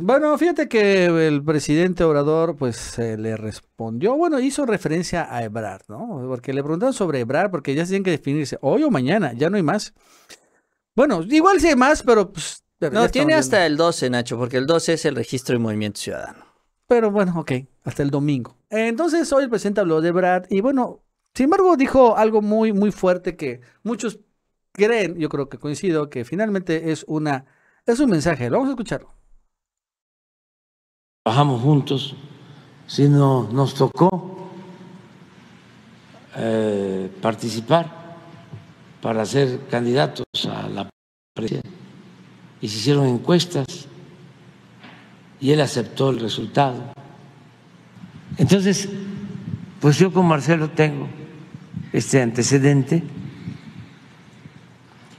Bueno, fíjate que el presidente orador, pues le respondió, bueno, hizo referencia a Ebrard, ¿no? Porque le preguntaron sobre Ebrard porque ya tienen que definirse hoy o mañana, ya no hay más. Bueno, igual sí hay más, pero pues, No, tiene hasta el 12, Nacho, porque el 12 es el registro de Movimiento Ciudadano. Pero bueno, ok, hasta el domingo. Entonces hoy el presidente habló de Ebrard y bueno, sin embargo dijo algo muy, muy fuerte que muchos creen, yo creo que coincido, que finalmente es una, es un mensaje, lo vamos a escucharlo trabajamos juntos, sino nos tocó eh, participar para ser candidatos a la presidencia y se hicieron encuestas y él aceptó el resultado. Entonces, pues yo con Marcelo tengo este antecedente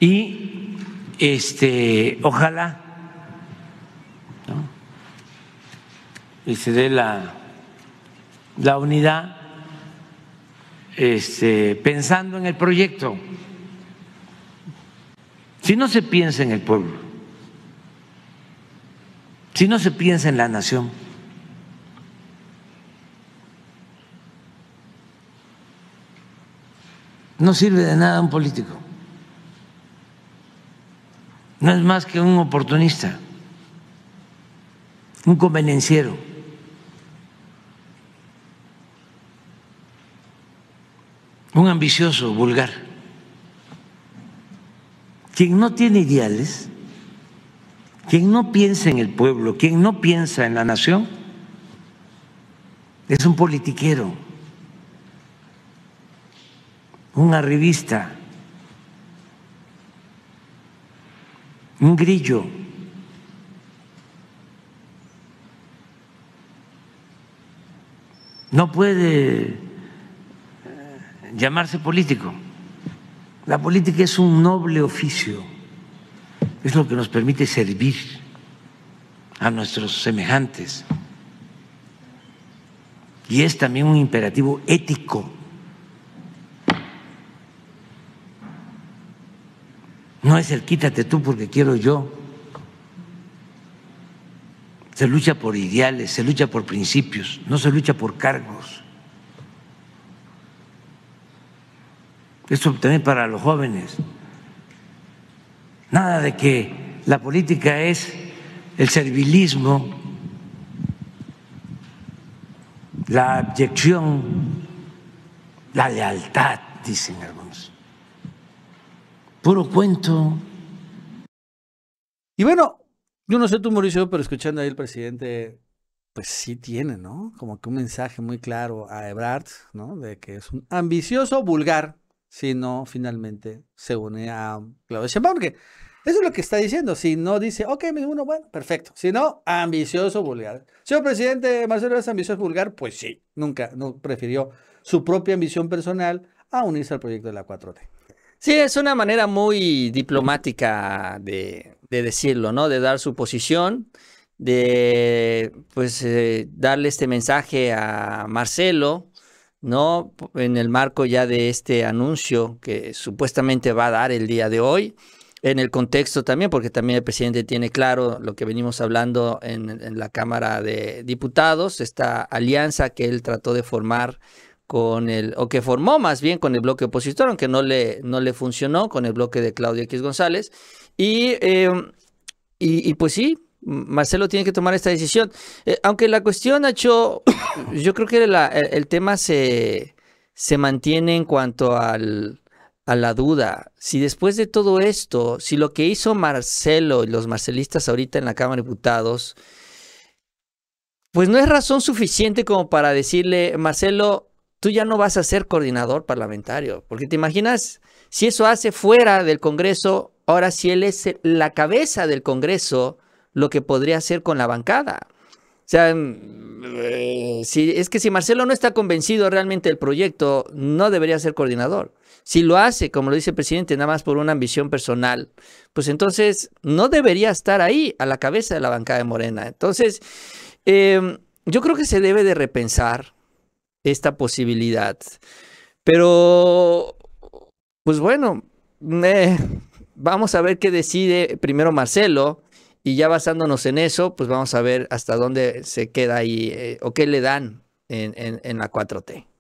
y este ojalá y se dé la, unidad este, pensando en el proyecto. Si no se piensa en el pueblo, si no se piensa en la nación, no sirve de nada un político. No es más que un oportunista, un convenenciero. un ambicioso vulgar. Quien no tiene ideales, quien no piensa en el pueblo, quien no piensa en la nación, es un politiquero, un arribista, un grillo. No puede llamarse político. La política es un noble oficio, es lo que nos permite servir a nuestros semejantes y es también un imperativo ético. No es el quítate tú porque quiero yo. Se lucha por ideales, se lucha por principios, no se lucha por cargos. Esto también para los jóvenes. Nada de que la política es el servilismo, la abyección, la lealtad, dicen algunos. Puro cuento. Y bueno, yo no sé tú, Mauricio, pero escuchando ahí el presidente, pues sí tiene, ¿no? Como que un mensaje muy claro a Ebrard, ¿no? De que es un ambicioso vulgar, si no finalmente se une a Claudio Sheinbaum, porque eso es lo que está diciendo. Si no dice, ok, uno, bueno, perfecto. Si no, ambicioso vulgar. Señor presidente, Marcelo es ambicioso vulgar, pues sí, nunca, no prefirió su propia ambición personal a unirse al proyecto de la 4T. Sí, es una manera muy diplomática de, decirlo, ¿no? De dar su posición, de pues eh, darle este mensaje a Marcelo, ¿no? En el marco ya de este anuncio que supuestamente va a dar el día de hoy, en el contexto también, porque también el presidente tiene claro lo que venimos hablando en, la Cámara de Diputados, esta alianza que él trató de formar con el, o que formó más bien con el bloque opositor, aunque no le, no le funcionó, con el bloque de Claudio X González. Em, y, y pues sí, Marcelo tiene que tomar esta decisión. Eh, aunque la cuestión, Nacho, yo creo que el, tema se, se mantiene en cuanto al, a la duda. Si después de todo esto, si lo que hizo Marcelo y los marcelistas ahorita en la Cámara de Diputados, pues no es razón suficiente como para decirle, Marcelo, tú ya no vas a ser coordinador parlamentario. Porque te imaginas, si eso hace fuera del Congreso, ahora si él es la cabeza del Congreso lo que podría hacer con la bancada. O sea, mm, eh, si, es que si Marcelo no está convencido realmente del proyecto, no debería ser coordinador. Si lo hace, como lo dice el presidente, nada más por una ambición personal, pues entonces no debería estar ahí a la cabeza de la bancada de Morena. Entonces, eh, yo creo que se debe de repensar esta posibilidad. Pero, pues bueno, eh, vamos a ver qué decide primero Marcelo y ya basándonos en eso, pues vamos a ver hasta dónde se queda ahí eh, o qué le dan en, en, en la 4T.